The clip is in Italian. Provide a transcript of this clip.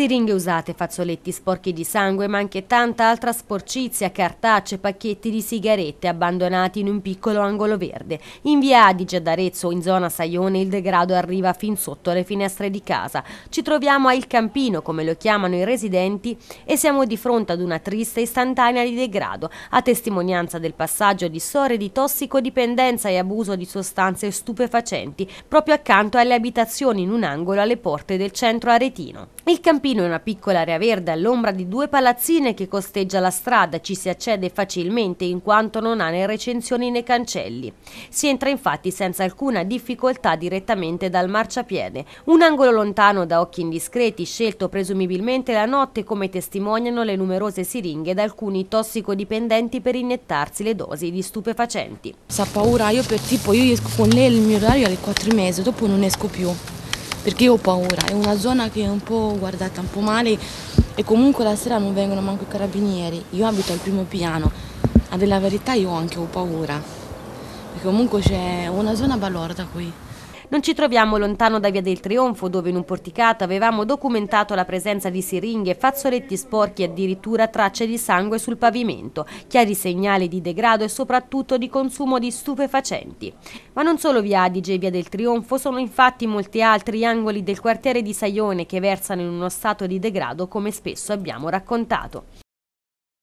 siringhe usate, fazzoletti sporchi di sangue, ma anche tanta altra sporcizia, cartacce, pacchetti di sigarette abbandonati in un piccolo angolo verde. In via Adige ad Arezzo, in zona Saione, il degrado arriva fin sotto le finestre di casa. Ci troviamo a Il Campino, come lo chiamano i residenti, e siamo di fronte ad una triste istantanea di degrado, a testimonianza del passaggio di storie di tossicodipendenza e abuso di sostanze stupefacenti, proprio accanto alle abitazioni in un angolo alle porte del centro aretino. Il Campino Pino è una piccola area verde all'ombra di due palazzine che costeggia la strada, ci si accede facilmente in quanto non ha né recensioni né cancelli. Si entra infatti senza alcuna difficoltà direttamente dal marciapiede, un angolo lontano da occhi indiscreti scelto presumibilmente la notte come testimoniano le numerose siringhe da alcuni tossicodipendenti per iniettarsi le dosi di stupefacenti. Sa paura, io per tipo, io esco con lei il mio orario è alle 4 e mezzo, dopo non esco più perché io ho paura, è una zona che è un po' guardata un po' male e comunque la sera non vengono manco i carabinieri, io abito al primo piano, a della verità io anche ho paura, perché comunque c'è una zona balorda qui. Non ci troviamo lontano da Via del Trionfo, dove in un porticato avevamo documentato la presenza di siringhe, fazzoletti sporchi e addirittura tracce di sangue sul pavimento, chiari segnali di degrado e soprattutto di consumo di stupefacenti. Ma non solo Via Adige e Via del Trionfo, sono infatti molti altri angoli del quartiere di Saione che versano in uno stato di degrado come spesso abbiamo raccontato.